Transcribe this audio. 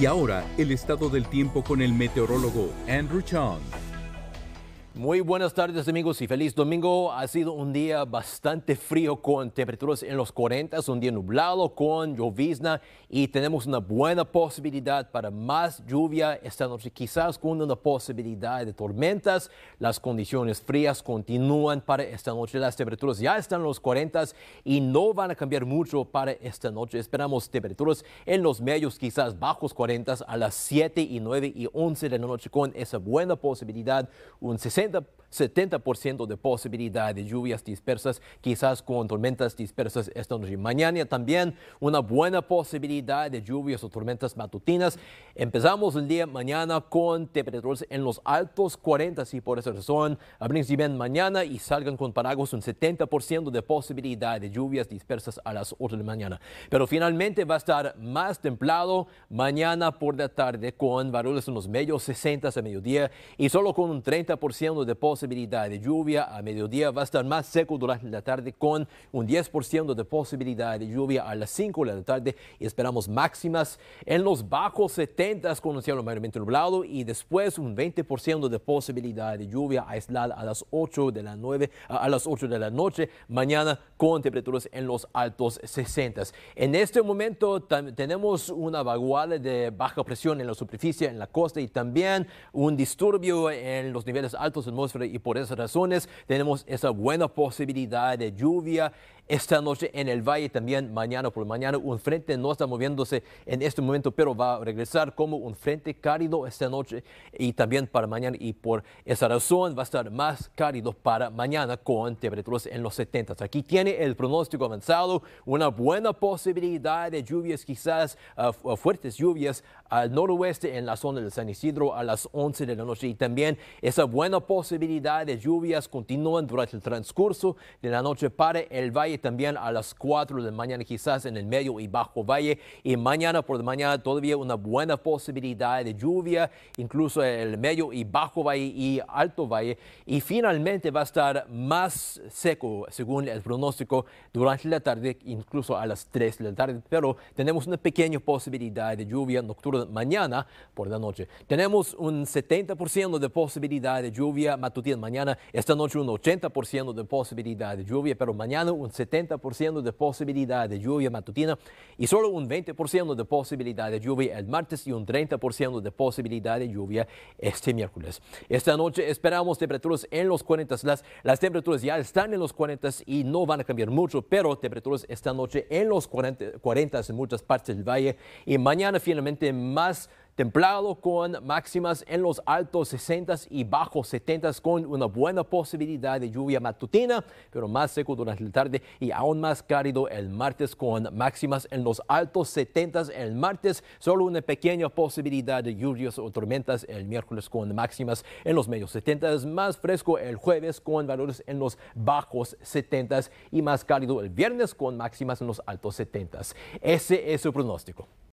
Y ahora, el estado del tiempo con el meteorólogo Andrew Chong. Muy buenas tardes amigos y feliz domingo. Ha sido un día bastante frío con temperaturas en los 40, un día nublado con llovizna y tenemos una buena posibilidad para más lluvia esta noche, quizás con una posibilidad de tormentas. Las condiciones frías continúan para esta noche. Las temperaturas ya están en los 40 y no van a cambiar mucho para esta noche. Esperamos temperaturas en los medios, quizás bajos 40 a las 7 y 9 y 11 de la noche con esa buena posibilidad, un 60 the 70% de posibilidad de lluvias dispersas, quizás con tormentas dispersas esta noche. Mañana también una buena posibilidad de lluvias o tormentas matutinas. Empezamos el día mañana con temperaturas en los altos 40 y por esa razón, abren y ven mañana y salgan con paraguas un 70% de posibilidad de lluvias dispersas a las 8 de la mañana. Pero finalmente va a estar más templado mañana por la tarde con valores en los medios 60 a mediodía y solo con un 30% de posibilidad posibilidad de lluvia. A mediodía va a estar más seco durante la tarde con un 10% de posibilidad de lluvia a las 5 de la tarde y esperamos máximas en los bajos 70 con un cielo mayormente nublado y después un 20% de posibilidad de lluvia aislada a las 8 de la 9 a las 8 de la noche mañana con temperaturas en los altos 60. En este momento tenemos una vaguada de baja presión en la superficie en la costa y también un disturbio en los niveles altos de atmósfera y por esas razones tenemos esa buena posibilidad de lluvia esta noche en el valle, también mañana por mañana. Un frente no está moviéndose en este momento, pero va a regresar como un frente cálido esta noche y también para mañana. Y por esa razón va a estar más cálido para mañana con temperaturas en los 70. Aquí tiene el pronóstico avanzado, una buena posibilidad de lluvias, quizás ah, ah, fuertes lluvias al noroeste en la zona de San Isidro a las 11 de la noche y también esa buena posibilidad de lluvias continúan durante el transcurso de la noche para el valle también a las 4 de la mañana, quizás en el medio y bajo valle. Y mañana por la mañana todavía una buena posibilidad de lluvia, incluso en el medio y bajo valle y alto valle. Y finalmente va a estar más seco, según el pronóstico, durante la tarde, incluso a las 3 de la tarde. Pero tenemos una pequeña posibilidad de lluvia nocturna mañana por la noche. Tenemos un 70% de posibilidad de lluvia matutina Mañana, esta noche un 80% de posibilidad de lluvia, pero mañana un 70% de posibilidad de lluvia matutina y solo un 20% de posibilidad de lluvia el martes y un 30% de posibilidad de lluvia este miércoles. Esta noche esperamos temperaturas en los 40. Las, las temperaturas ya están en los 40 y no van a cambiar mucho, pero temperaturas esta noche en los 40, 40 en muchas partes del valle y mañana finalmente más templado con máximas en los altos 60 y bajos 70 con una buena posibilidad de lluvia matutina, pero más seco durante la tarde y aún más cálido el martes con máximas en los altos 70 el martes, solo una pequeña posibilidad de lluvias o tormentas el miércoles con máximas en los medios 70 más fresco el jueves con valores en los bajos 70 y más cálido el viernes con máximas en los altos 70 Ese es su pronóstico.